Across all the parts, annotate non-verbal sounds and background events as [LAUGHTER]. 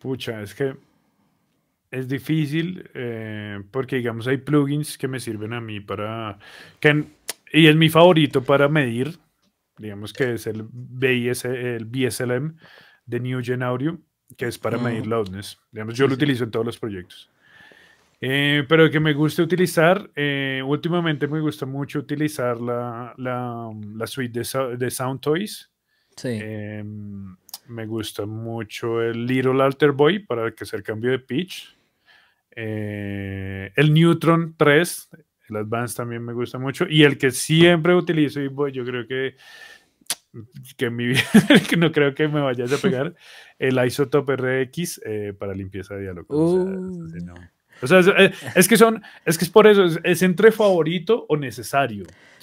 Pucha, es que es difícil eh, porque, digamos, hay plugins que me sirven a mí para... Que, y es mi favorito para medir, digamos que es el, BIS, el BSLM de NewGen Audio, que es para medir loudness. Digamos, yo lo utilizo en todos los proyectos. Eh, pero que me gusta utilizar, eh, últimamente me gusta mucho utilizar la, suite de, de Sound Toys. Sí. Em, me gusta mucho el Little Alter Boy para que sea el cambio de pitch. Eh, el Neutron 3, el Advance también me gusta mucho. Y el que siempre utilizo y voy, yo creo que que [LAUGHS] no creo que me vayas a pegar [LAUGHS] el Isotope RX eh, para limpieza de diálogo. Uh. Eh, es, que son, es que es por eso, es, es entre favorito o necesario.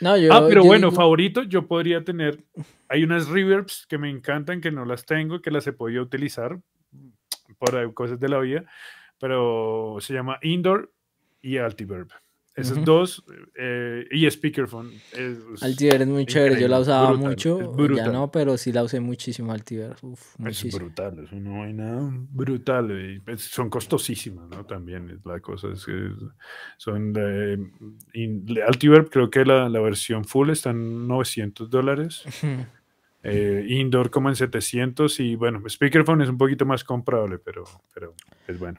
No, yo, ah, pero bueno, favorito, yo podría tener. Hay unas reverbs que me encantan, que no las tengo, que las he podido utilizar por cosas de la vida, pero se llama Indoor y Altiverb. Esos dos eh, y Speakerphone. Altiverb es muy chévere, yo la usaba mucho, ya no, pero sí la usé muchísimo Altiverb. Es brutal, es brutal. son costosísimas, ¿no? También la cosa es que son de Altiverb, creo que la, versión full está en 900 dólares. Eh, indoor como en 700 y bueno, speakerphone es un poquito más comprable, pero, pero es bueno.